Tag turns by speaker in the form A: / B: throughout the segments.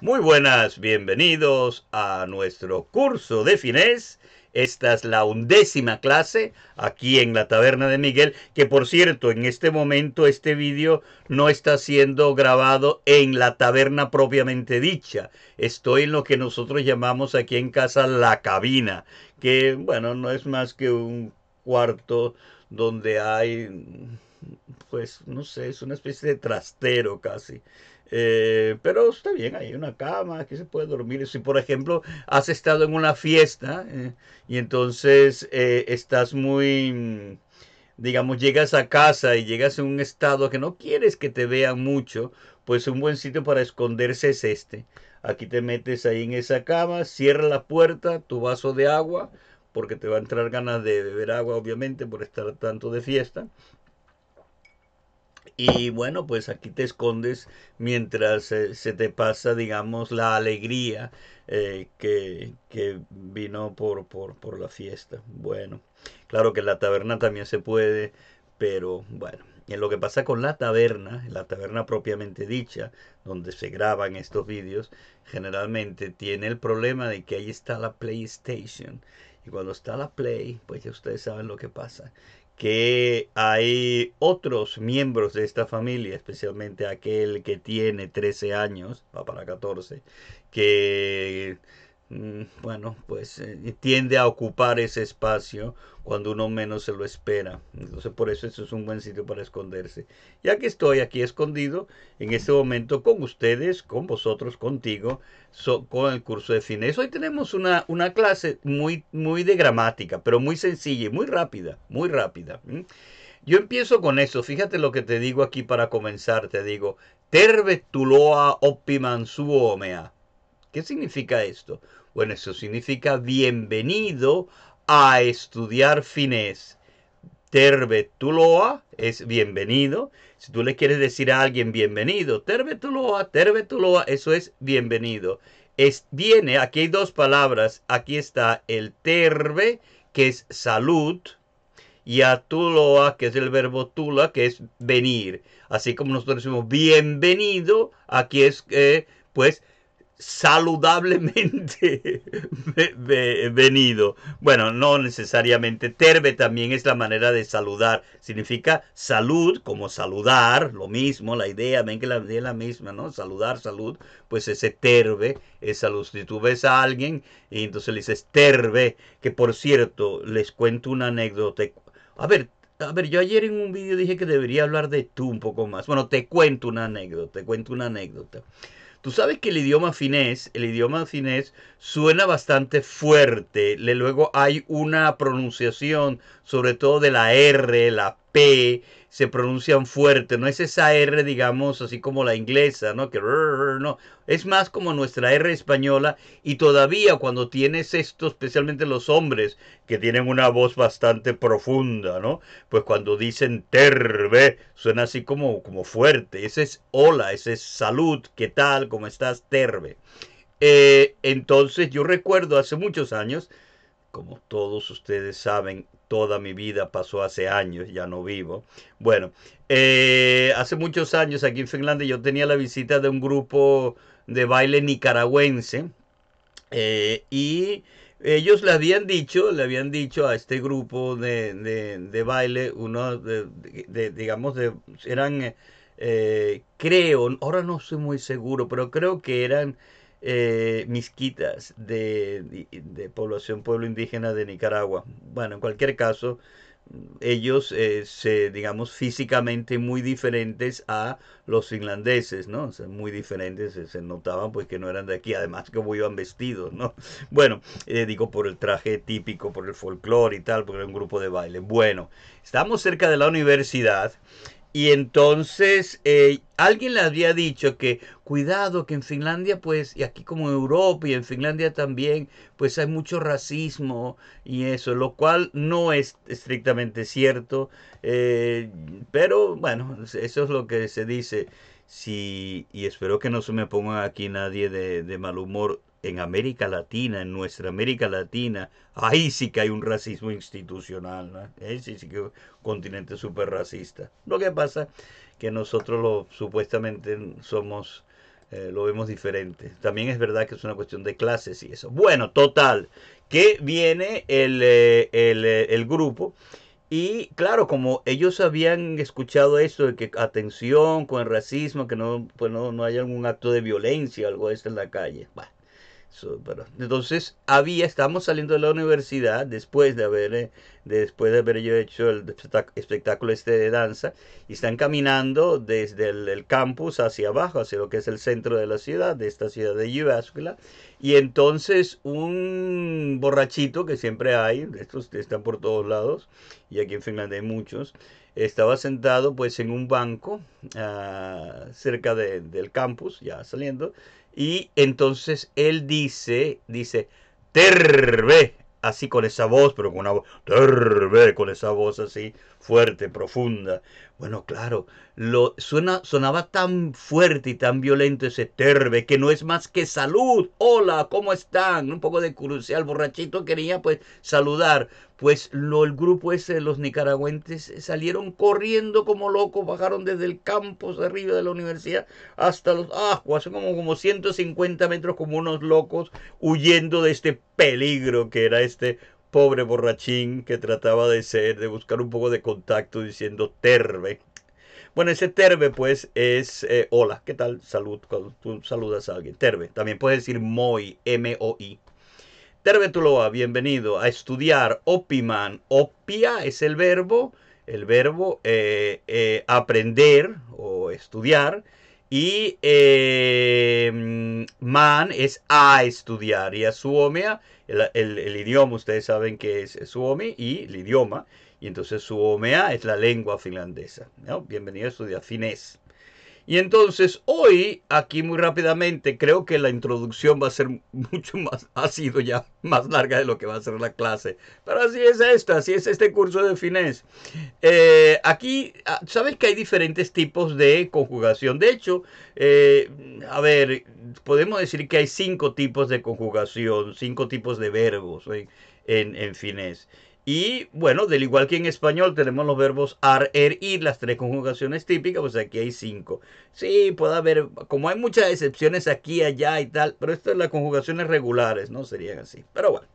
A: Muy buenas, bienvenidos a nuestro curso de finés. Esta es la undécima clase aquí en la Taberna de Miguel, que por cierto, en este momento este vídeo no está siendo grabado en la taberna propiamente dicha. Estoy en lo que nosotros llamamos aquí en casa la cabina, que bueno, no es más que un cuarto donde hay, pues no sé, es una especie de trastero casi eh, pero está bien, hay una cama, aquí se puede dormir. Si, por ejemplo, has estado en una fiesta eh, y entonces eh, estás muy, mm, digamos, llegas a casa y llegas en un estado que no quieres que te vean mucho, pues un buen sitio para esconderse es este. Aquí te metes ahí en esa cama, cierra la puerta, tu vaso de agua, porque te va a entrar ganas de beber agua, obviamente, por estar tanto de fiesta. Y bueno, pues aquí te escondes mientras eh, se te pasa, digamos, la alegría eh, que, que, vino por, por, por la fiesta. Bueno, claro que en la taberna también se puede, pero bueno, en lo que pasa con la taberna, la taberna propiamente dicha, donde se graban estos vídeos, generalmente tiene el problema de que ahí está la PlayStation. Y cuando está la Play, pues ya ustedes saben lo que pasa que hay otros miembros de esta familia, especialmente aquel que tiene 13 años, va para 14, que Mm, bueno, pues eh, tiende a ocupar ese espacio cuando uno menos se lo espera. Entonces por eso eso es un buen sitio para esconderse. Ya que estoy aquí escondido en este momento con ustedes, con vosotros, contigo, con el curso de fines. Hoy tenemos una, una, clase muy, muy de gramática, pero muy sencilla y muy rápida, muy rápida. ¿Mm? Yo empiezo con eso. Fíjate lo que te digo aquí para comenzar. Te digo, tervetuloa oppiman suomea. ¿Qué significa esto? Bueno, eso significa bienvenido a estudiar finés. Tervetuloa es bienvenido. Si tú le quieres decir a alguien bienvenido, tervetuloa, tervetuloa, eso es bienvenido. Es, viene, aquí hay dos palabras. Aquí está el terve, que es salud, y a tuloa, que es el verbo tula, que es venir. Así como nosotros decimos bienvenido, aquí es, que eh, pues, saludablemente venido. Bueno, no necesariamente. Terbe también es la manera de saludar. Significa salud, como saludar, lo mismo, la idea, ven que la idea es la misma, ¿no? Saludar, salud, pues ese terbe es salud. Si tú ves a alguien y entonces le dices terbe, que por cierto, les cuento una anécdota. A ver, a ver, yo ayer en un vídeo dije que debería hablar de tú un poco más. Bueno, te cuento una anécdota, te cuento una anécdota. Tú sabes que el idioma finés, el idioma finés suena bastante fuerte. luego hay una pronunciación, sobre todo de la R, la se pronuncian fuerte, no es esa R, digamos, así como la inglesa, ¿no? Que no, es más como nuestra R española y todavía cuando tienes esto, especialmente los hombres, que tienen una voz bastante profunda, ¿no? Pues cuando dicen terve, suena así como, como fuerte, ese es hola, ese es salud, ¿qué tal? ¿Cómo estás? Terve. Eh, entonces yo recuerdo hace muchos años, como todos ustedes saben, toda mi vida pasó hace años, ya no vivo. Bueno, eh, hace muchos años aquí en Finlandia yo tenía la visita de un grupo de baile nicaragüense eh, y ellos le habían dicho, le habían dicho a este grupo de, baile, uno de, digamos, eran, eh, creo, ahora no soy muy seguro, pero creo que eran eh, misquitas de, población pueblo indígena de Nicaragua. Bueno, en cualquier caso, ellos eh, se, digamos, físicamente muy diferentes a los finlandeses, ¿no? muy diferentes, eh, se, notaban pues que no eran de aquí, además que iban vestidos, ¿no? Bueno, eh, digo por el traje típico, por el folclore y tal, porque era un grupo de baile. Bueno, estamos cerca de la universidad y entonces eh, alguien le había dicho que cuidado, que en Finlandia pues, y aquí como en Europa y en Finlandia también, pues hay mucho racismo y eso, lo cual no es estrictamente cierto, eh, pero bueno, eso es lo que se dice. sí y espero que no se me ponga aquí nadie de mal humor en América Latina, en nuestra América Latina, ahí sí que hay un racismo institucional, ¿no? ahí sí, que es un continente súper racista. Lo que pasa es que nosotros lo, supuestamente somos, eh, lo vemos diferente. También es verdad que es una cuestión de clases y eso. Bueno, total, que viene el, eh, eh, el, grupo. Y claro, como ellos habían escuchado esto de que atención con el racismo, que no, pues no, no haya algún acto de violencia o algo de eso en la calle. Entonces, había, estamos saliendo de la universidad después de haber, eh, después de haber yo hecho el espectáculo este de danza, y están caminando desde el, campus hacia abajo, hacia lo que es el centro de la ciudad, de esta ciudad de Yuvascula, y entonces un borrachito que siempre hay, estos están por todos lados, y aquí en Finlandia hay muchos, estaba sentado pues en un banco ah, cerca del campus, ya saliendo, y entonces él dice, dice, terve, así con esa voz, pero con una voz, terve, con esa voz así fuerte, profunda. Bueno, claro, lo, suena, sonaba tan fuerte y tan violento ese terve, que no es más que salud, hola, ¿cómo están? Un poco de crucial, borrachito quería pues saludar, pues lo, el grupo ese de los nicaragüenses eh, salieron corriendo como locos, bajaron desde el campus arriba de la universidad hasta los aguas, ah, como, como 150 metros como unos locos, huyendo de este peligro que era este pobre borrachín que trataba de ser, de buscar un poco de contacto diciendo terve. Bueno, ese terve, pues es eh, hola, ¿qué tal? Salud, cuando tú saludas a alguien. Terve, también puedes decir moi, M-O-I. Tervetuloa, ah, bienvenido a estudiar Opiman. Opia es el verbo, el verbo eh, eh, aprender o estudiar. Y em, man es a estudiar. Y a suomea, el, idioma, ustedes saben que es suomi y el idioma. Y entonces suomea es la lengua finlandesa. Bienvenido a estudiar finés. Y entonces hoy, aquí muy rápidamente, creo que la introducción va a ser mucho más, ha sido ya más larga de lo que va a ser la clase. Pero así es esta, así es este curso de finés. Eh, aquí, ah, sabes que hay diferentes tipos de conjugación. De hecho, eh, a ver, podemos decir que hay cinco tipos de conjugación, cinco tipos de verbos en, en finés. Y bueno, del igual que en español tenemos los verbos ar, er, ir, las tres conjugaciones típicas, pues aquí hay cinco. Sí, puede haber, como hay muchas excepciones aquí, allá y tal, pero estas es las conjugaciones regulares, ¿no? Serían así. Pero bueno.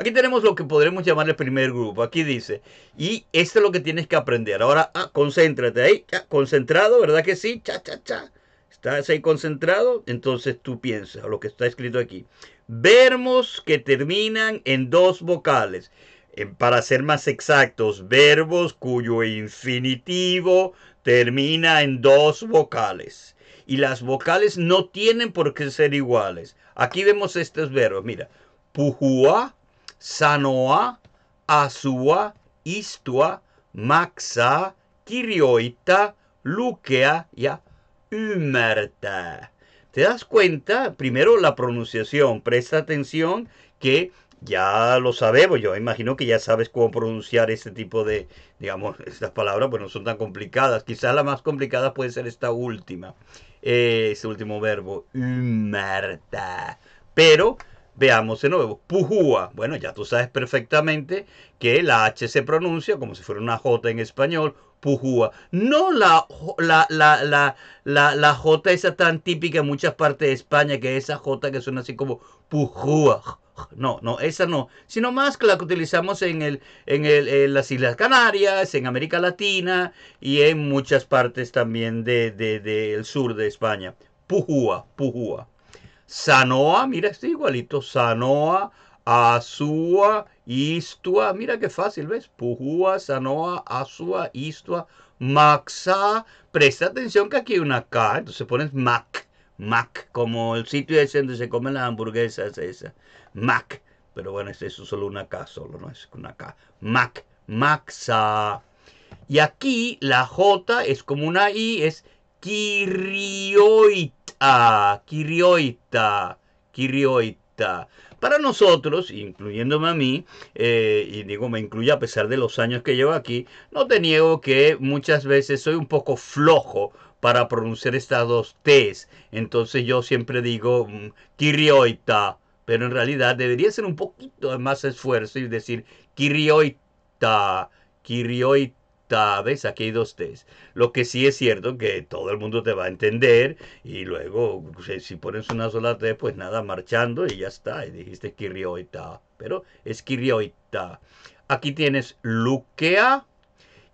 A: Aquí tenemos lo que podremos llamar el primer grupo. Aquí dice, y esto es lo que tienes que aprender. Ahora, ah, concéntrate ahí, concentrado, ¿verdad que sí? Cha, cha, cha. Estás ahí concentrado, entonces tú piensas lo que está escrito aquí. Verbos que terminan en dos vocales. Eh, para ser más exactos, verbos cuyo infinitivo termina en dos vocales. Y las vocales no tienen por qué ser iguales. Aquí vemos estos verbos, mira. Pujua, sanoa, asua, istua, maxa, kirioita, luquea y humerta. ¿Te das cuenta? Primero la pronunciación. Presta atención que ya lo sabemos, yo imagino que ya sabes cómo pronunciar este tipo de, digamos, estas palabras, pues no son tan complicadas. Quizás la más complicada puede ser esta última, eh, este último verbo, Marta. Pero veamos de nuevo, Pujúa. Bueno, ya tú sabes perfectamente que la H se pronuncia como si fuera una J en español, Pujúa. No la, la, la, la, la J esa tan típica en muchas partes de España, que es esa J que suena así como Pujúa. No, no, esa no, sino más que la que utilizamos en, el, en, las Islas Canarias, en América Latina y en muchas partes también del de, de, sur de España. Pujua, Pujua Sanoa, mira, está igualito. Sanoa, Azúa, Istua. Mira qué fácil, ¿ves? Pujua, Sanoa, Azúa, Istua, Maxa. Presta atención que aquí hay una K, entonces pones Mac. Mac, como el sitio ese donde se comen las hamburguesas esa. Mac. Pero bueno, eso es solo una K, solo, no es una K. Mac, Maxa. Y aquí la J es como una I, es Kirioita, Kirioita, Kirioita. Para nosotros, incluyéndome a mí, eh, y digo me incluye a pesar de los años que llevo aquí, no te niego que muchas veces soy un poco flojo para pronunciar estas dos T's. Entonces yo siempre digo mm, Kirioita, pero en realidad debería ser un poquito más esfuerzo y decir kirioita, kirioita, ¿ves? Aquí hay dos T's. Lo que sí es cierto que todo el mundo te va a entender y luego eh, si, pones una sola T, pues nada, marchando y ya está, y dijiste kirioita, pero es kirioita. Aquí tienes lukea.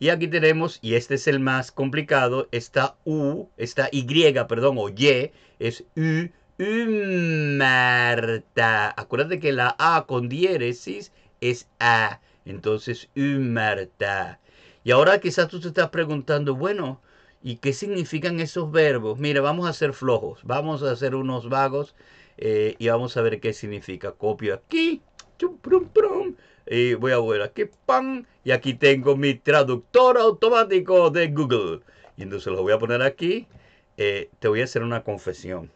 A: Y aquí tenemos, y este es el más complicado, esta U, esta Y, perdón, o Y, es U, Umerta. Acuérdate que la A con diéresis es A. Entonces, umerta. Y ahora quizás tú te estás preguntando, bueno, ¿y qué significan esos verbos? Mira, vamos a ser flojos, vamos a ser unos vagos eh, y vamos a ver qué significa. Copio aquí, chum, y voy a volver aquí, pan, y aquí tengo mi traductor automático de Google. Y entonces lo voy a poner aquí. Eh, te voy a hacer una confesión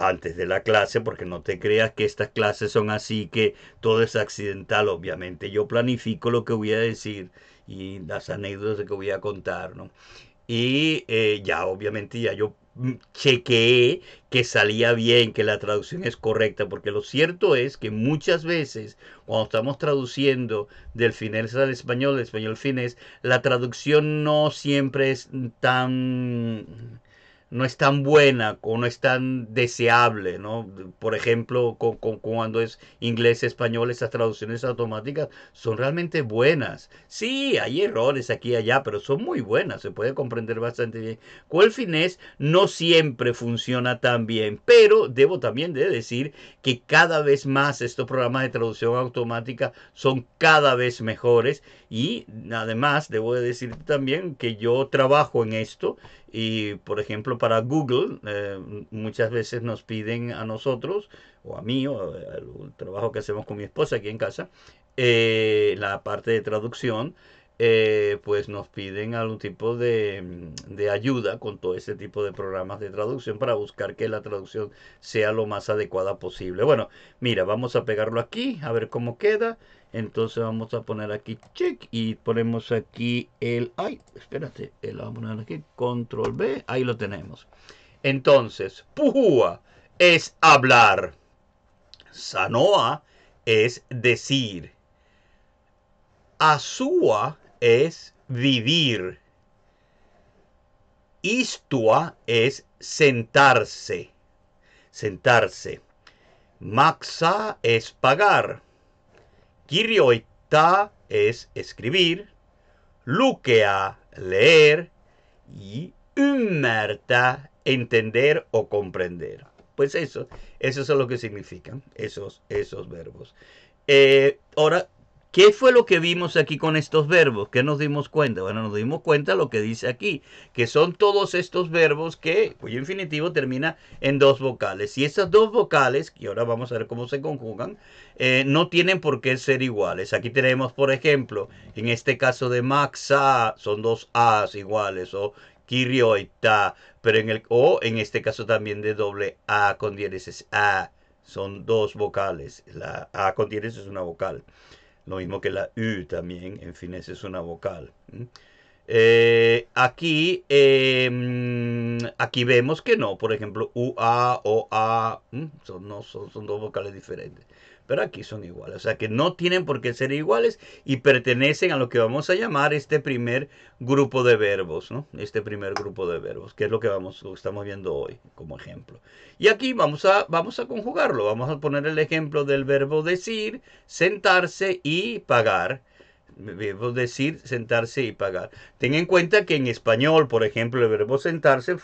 A: antes de la clase, porque no te creas que estas clases son así, que todo es accidental, obviamente. Yo planifico lo que voy a decir y las anécdotas que voy a contar, ¿no? Y eh, ya, obviamente, ya yo mm, chequeé que salía bien, que la traducción es correcta, porque lo cierto es que muchas veces cuando estamos traduciendo del finés al español, del español finés, la traducción no siempre es tan no es tan buena o no es tan deseable, ¿no? Por ejemplo, con, cuando es inglés, español, esas traducciones automáticas son realmente buenas. Sí, hay errores aquí y allá, pero son muy buenas, se puede comprender bastante bien. Cuál finés no siempre funciona tan bien, pero debo también decir que cada vez más estos programas de traducción automática son cada vez mejores y además debo decir también que yo trabajo en esto y por ejemplo, para Google, eh, muchas veces nos piden a nosotros, o a mí, o el trabajo que hacemos con mi esposa aquí en casa, eh, la parte de traducción, eh, pues nos piden algún tipo de, mm, de, ayuda con todo ese tipo de programas de traducción para buscar que la traducción sea lo más adecuada posible. Bueno, mira, vamos a pegarlo aquí, a ver cómo queda entonces vamos a poner aquí check y ponemos aquí el ay espérate el eh, vamos a poner aquí control b ahí lo tenemos entonces pujúa es hablar sanoa es decir Asua es vivir istua es sentarse sentarse maxa es pagar Kirioita es escribir, Lukea leer y Umerta entender o comprender. Pues eso, eso es lo que significan esos, esos verbos. Eh, ahora, ¿Qué fue lo que vimos aquí con estos verbos? ¿Qué nos dimos cuenta? Bueno, nos dimos cuenta lo que dice aquí, que son todos estos verbos que, cuyo infinitivo termina en dos vocales. Y esas dos vocales, que ahora vamos a ver cómo se conjugan, eh, no tienen por qué ser iguales. Aquí tenemos, por ejemplo, en este caso de Maxa, son dos A's iguales, o Kirioita, pero en el, o en este caso también de doble A con diéresis A, son dos vocales. La A con diéresis es una vocal. Lo mismo que la U también, en finés es una vocal. Eh, aquí, em, aquí vemos que no, por ejemplo, UA, OA, son, no, son dos vocales diferentes pero aquí son iguales. O sea que no tienen por qué ser iguales y pertenecen a lo que vamos a llamar este primer grupo de verbos, ¿no? Este primer grupo de verbos, que es lo que vamos, estamos viendo hoy como ejemplo. Y aquí vamos a, vamos a conjugarlo. Vamos a poner el ejemplo del verbo decir, sentarse y pagar. Verbo decir, sentarse y pagar. Ten en cuenta que en español, por ejemplo, el verbo sentarse,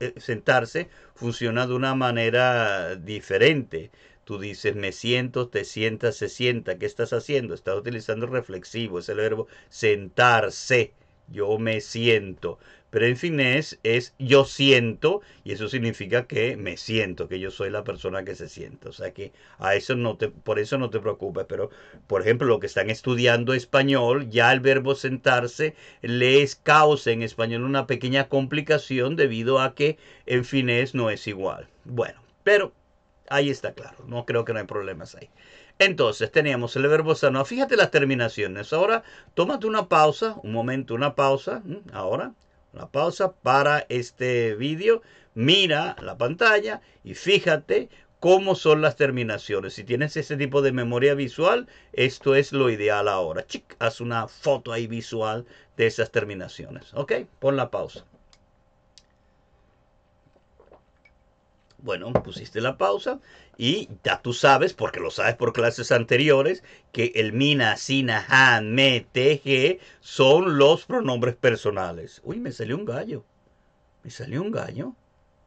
A: eh, sentarse funciona de una manera diferente. Tú dices, me siento, te sientas, se sienta. ¿Qué estás haciendo? Estás utilizando reflexivo, es el verbo sentarse. Yo me siento. Pero en finés es yo siento y eso significa que me siento, que yo soy la persona que se siente. O sea que a eso no te, por eso no te preocupes. Pero, por ejemplo, lo que están estudiando español, ya el verbo sentarse les causa en español una pequeña complicación debido a que en finés no es igual. Bueno, pero Ahí está claro, no creo que no hay problemas ahí. Entonces teníamos el verbo sano. Fíjate las terminaciones. Ahora tómate una pausa, un momento, una pausa. Ahora, una pausa para este vídeo. Mira la pantalla y fíjate cómo son las terminaciones. Si tienes ese tipo de memoria visual, esto es lo ideal ahora. Chic, haz una foto ahí visual de esas terminaciones. ¿Ok? Pon la pausa. Bueno, pusiste la pausa y ya tú sabes, porque lo sabes por clases anteriores, que el mina, sina, han, me, te, je son los pronombres personales. Uy, me salió un gallo. Me salió un gallo.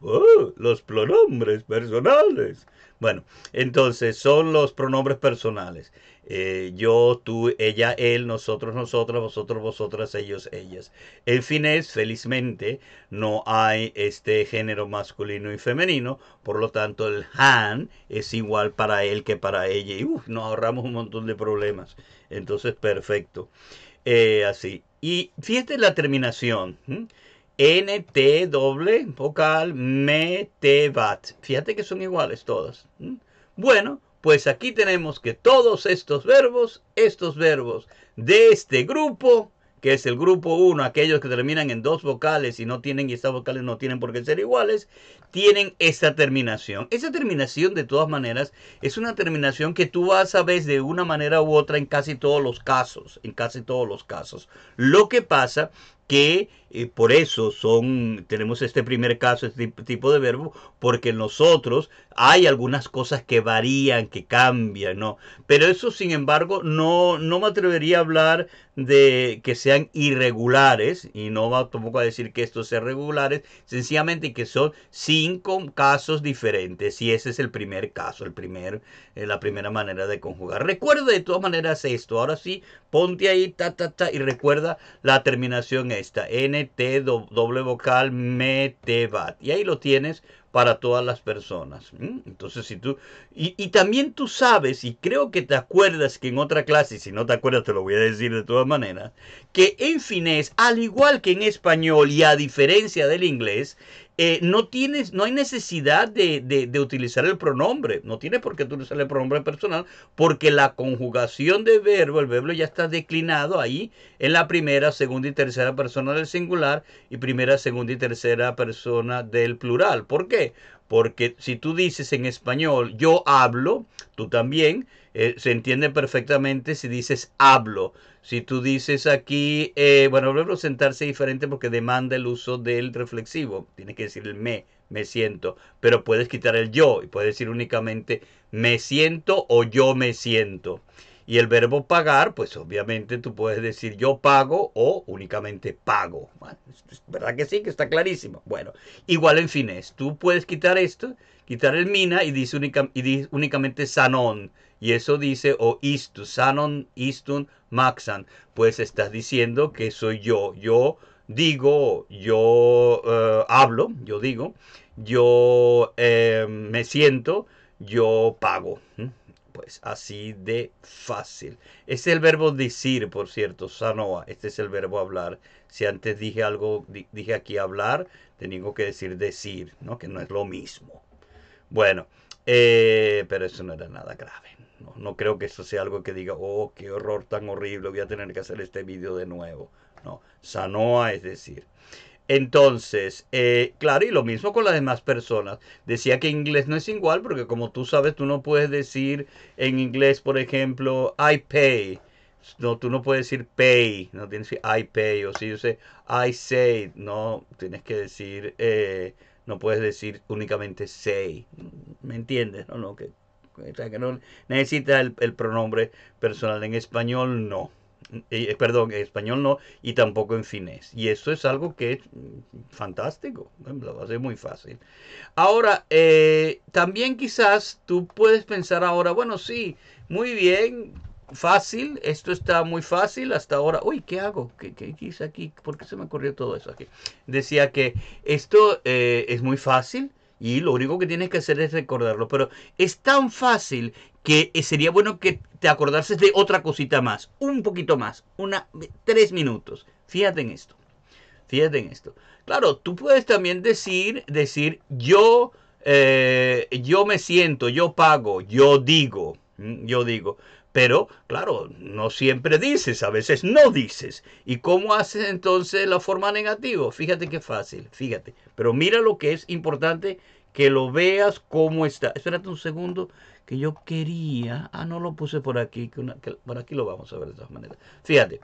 A: Oh, los pronombres personales. Bueno, entonces son los pronombres personales. Eh, yo, tú, ella, él, nosotros, nosotras, vosotros, vosotras, ellos, ellas. En es, felizmente, no hay este género masculino y femenino, por lo tanto el han es igual para él que para ella y uf, nos ahorramos un montón de problemas. Entonces, perfecto. Eh, así. Y fíjate la terminación. NT doble vocal bat. Fíjate que son iguales todas. Bueno, pues aquí tenemos que todos estos verbos, estos verbos de este grupo, que es el grupo 1, aquellos que terminan en dos vocales y no tienen, y estas vocales no tienen por qué ser iguales, tienen esta terminación. Esa terminación, de todas maneras, es una terminación que tú vas a ver de una manera u otra en casi todos los casos, en casi todos los casos. Lo que pasa que por eso son, tenemos este primer caso, este tipo de verbo, porque nosotros hay algunas cosas que varían, que cambian, ¿no? Pero eso, sin embargo, no, no me atrevería a hablar de que sean irregulares, y no va tampoco a decir que estos sean regulares, sencillamente que son cinco casos diferentes, y ese es el primer caso, el primer, eh, la primera manera de conjugar. Recuerda de todas maneras esto, ahora sí, ponte ahí, ta, ta, ta, y recuerda la terminación esta, n doble vocal, bat Y ahí lo tienes para todas las personas. Entonces, si tú. Y, y, también tú sabes, y creo que te acuerdas que en otra clase, si no te acuerdas, te lo voy a decir de todas maneras, que en finés, al igual que en español y a diferencia del inglés, eh, no, tienes, no hay necesidad de, de, de, utilizar el pronombre. No tienes por qué utilizar el pronombre personal porque la conjugación de verbo, el verbo ya está declinado ahí en la primera, segunda y tercera persona del singular y primera, segunda y tercera persona del plural. ¿Por qué? porque si tú dices en español yo hablo, tú también, eh, se entiende perfectamente si dices hablo. Si tú dices aquí, eh, bueno, bueno, verbo sentarse diferente porque demanda el uso del reflexivo, tienes que decir el me, me siento, pero puedes quitar el yo y puedes decir únicamente me siento o yo me siento. Y el verbo pagar, pues obviamente tú puedes decir yo pago o únicamente pago. ¿Verdad que sí? Que está clarísimo. Bueno, igual en finés. Tú puedes quitar esto, quitar el mina y dice, únicamente sanon. Y eso dice o istu, sanon, istun, maxan. Pues estás diciendo que soy yo. Yo digo, yo eh, hablo, yo digo, yo eh, me siento, yo pago es así de fácil. Es el verbo decir, por cierto, sanoa. Este es el verbo hablar. Si antes dije algo, dije aquí hablar, tengo que decir decir, ¿no? Que no es lo mismo. Bueno, eh, pero eso no era nada grave. No, creo que eso sea algo que diga, oh, qué horror tan horrible, voy a tener que hacer este vídeo de nuevo. No, sanoa es decir. Entonces, eh, claro, y lo mismo con las demás personas. Decía que inglés no es igual porque como tú sabes, tú no puedes decir en inglés, por ejemplo, I pay. No, tú no puedes decir pay, no tienes que decir I pay. O si yo sé I say, no, tienes que decir, eh, no puedes decir únicamente say. ¿Me entiendes? No, no, que, que no necesita el pronombre personal. En español no. Eh, perdón, en español no, y tampoco en finés. Y esto es algo que es mm, fantástico, ¿eh? lo va a muy fácil. Ahora, eh, también quizás tú puedes pensar ahora, bueno, sí, muy bien, fácil, esto está muy fácil hasta ahora. Uy, ¿qué hago? ¿Qué, qué hice aquí? ¿Por qué se me ocurrió todo eso aquí? Decía que esto es muy fácil y lo único que tienes que hacer es recordarlo, pero es tan fácil que eh, sería bueno que te acordases de otra cosita más, un poquito más, una, tres minutos. Fíjate en esto, fíjate en esto. Claro, tú puedes también decir, decir, yo, eh, yo me siento, yo pago, yo digo, yo digo. Pero, claro, no siempre dices, a veces no dices. ¿Y cómo haces entonces la forma negativa? Fíjate qué fácil, fíjate. Pero mira lo que es importante, que lo veas cómo está. Espérate un segundo que yo quería. Ah, no lo puse por aquí. Que por aquí lo vamos a ver de todas maneras. Fíjate.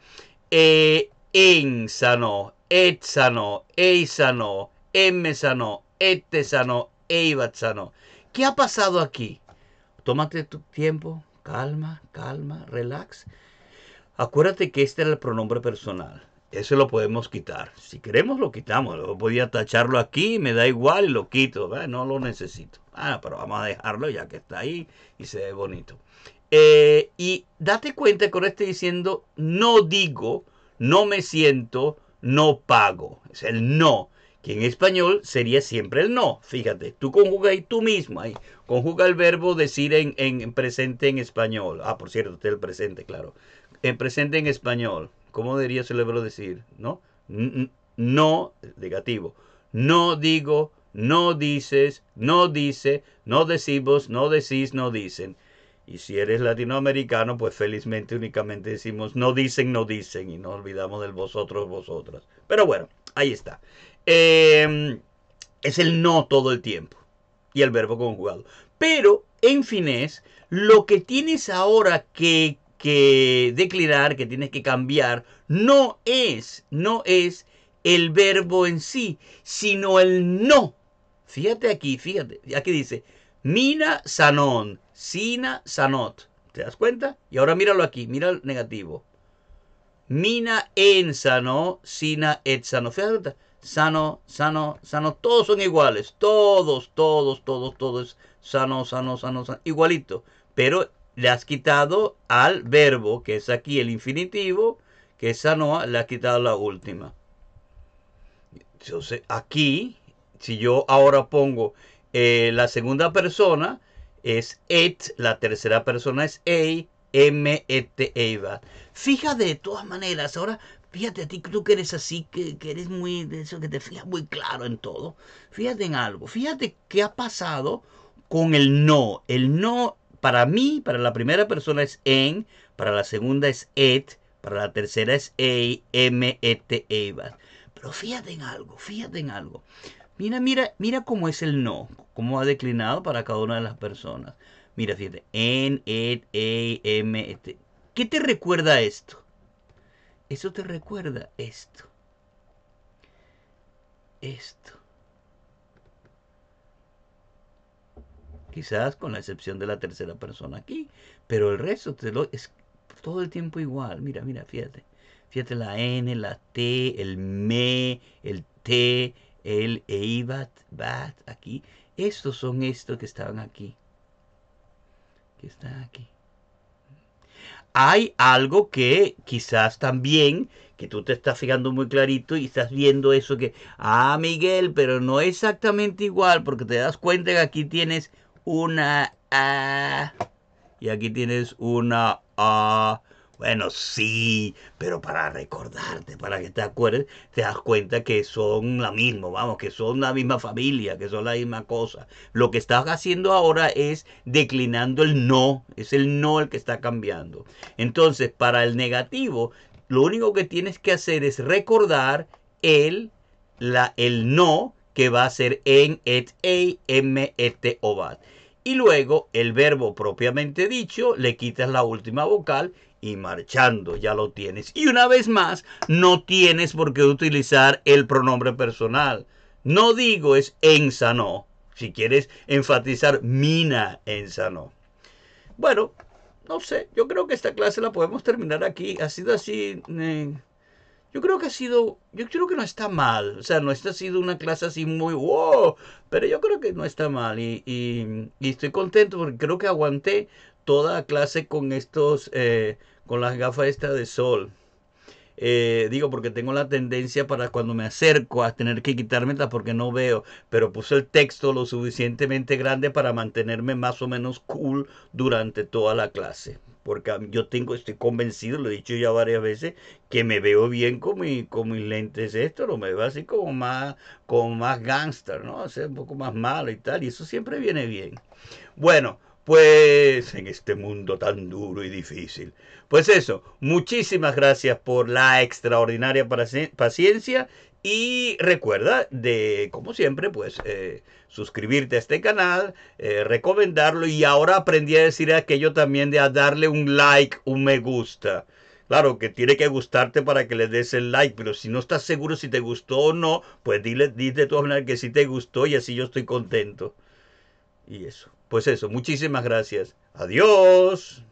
A: Eh, ensano, sano eisano, emesano, etesano, sano ¿Qué ha pasado aquí? Tómate tu tiempo, calma, calma, relax. Acuérdate que este era el pronombre personal. Eso lo podemos quitar. Si queremos, lo quitamos. Yo podía tacharlo aquí, me da igual lo quito. No lo necesito. Ah, pero vamos a dejarlo ya que está ahí y se ve bonito. Eh, y date cuenta con este diciendo, no digo, no me siento, no pago. Es el no, que en español sería siempre el no. Fíjate, tú conjugas ahí tú mismo. Ahí, conjuga el verbo decir en, presente en español. Ah, por cierto, usted el presente, claro. En presente en español. ¿Cómo diría el cerebro decir? ¿No? No, negativo. No digo, no dices, no dice, no decimos, no decís, no dicen. Y si eres latinoamericano, pues felizmente únicamente decimos no dicen, no dicen y no olvidamos del vosotros, vosotras. Pero bueno, ahí está. Em, es el no todo el tiempo y el verbo conjugado. Pero en fines lo que tienes ahora que que declarar, que tienes que cambiar, no es, no es el verbo en sí, sino el no. Fíjate aquí, fíjate, aquí dice, mina sanon, sina sanot. ¿Te das cuenta? Y ahora míralo aquí, mira el negativo. Mina en sano, sina et sano. Fíjate, sano, sano, sano, todos son iguales, todos, todos, todos, todos, sano, sano, sano, sano, igualito. Pero le has quitado al verbo, que es aquí el infinitivo, que es sanoa, le has quitado la última. Entonces, aquí, si yo ahora pongo eh, la segunda persona, es et, la tercera persona es ei, m, et, eiva. Fíjate, de todas maneras, ahora Fíjate a ti, tú que eres así, que, eres muy eso, que te fijas muy claro en todo. Fíjate en algo. Fíjate qué ha pasado con el no. El no para mí, para la primera persona es en, para la segunda es et, para la tercera es ei, m, et, vas. Pero fíjate en algo, fíjate en algo. Mira, mira, mira cómo es el no, cómo ha declinado para cada una de las personas. Mira, fíjate, en, et, ei, m, et. ¿Qué te recuerda esto? Eso te recuerda esto. Esto. quizás con la excepción de la tercera persona aquí, pero el resto es todo el tiempo igual. Mira, mira, fíjate. Fíjate la N, la T, el me, el T, el eibat, bat, aquí. Estos son estos que estaban aquí. Que están aquí. Hay algo que quizás también, que tú te estás fijando muy clarito y estás viendo eso que, ah, Miguel, pero no exactamente igual, porque te das cuenta que aquí tienes una A. Y aquí tienes una A. Bueno, sí, pero para recordarte, para que te acuerdes, te das cuenta que son la misma, vamos, que son la misma familia, que son la misma cosa. Lo que estás haciendo ahora es declinando el no, es el no el que está cambiando. Entonces, para el negativo, lo único que tienes que hacer es recordar el, la, el no que va a ser en et, e, M, E, T o, bat y luego el verbo propiamente dicho, le quitas la última vocal y marchando ya lo tienes. Y una vez más, no tienes por qué utilizar el pronombre personal. No digo es ensano, si quieres enfatizar mina ensanó. Bueno, no sé, yo creo que esta clase la podemos terminar aquí. Ha sido así eh, yo creo que ha sido, yo creo que no está mal, o sea, no está, ha sido una clase así muy wow, pero yo creo que no está mal y, estoy contento porque creo que aguanté toda la clase con estos, eh, con las gafas estas de sol. Eh, digo porque tengo la tendencia para cuando me acerco a tener que quitármelas porque no veo, pero puse el texto lo suficientemente grande para mantenerme más o menos cool durante toda la clase porque yo tengo, estoy convencido, lo he dicho ya varias veces, que me veo bien con, mi, mis lentes esto, lo me veo así como más, como más gangster, ¿no? O sea, un poco más malo y tal, y eso siempre viene bien. Bueno, pues en este mundo tan duro y difícil. Pues eso, muchísimas gracias por la extraordinaria paciencia y recuerda de, como siempre, pues eh, suscribirte a este canal, eh, recomendarlo y ahora aprendí a decir aquello también de a darle un like, un me gusta. Claro que tiene que gustarte para que le des el like, pero si no estás seguro si te gustó o no, pues dile, dile de todas maneras que si te gustó y así yo estoy contento. Y eso. Pues eso, muchísimas gracias. Adiós.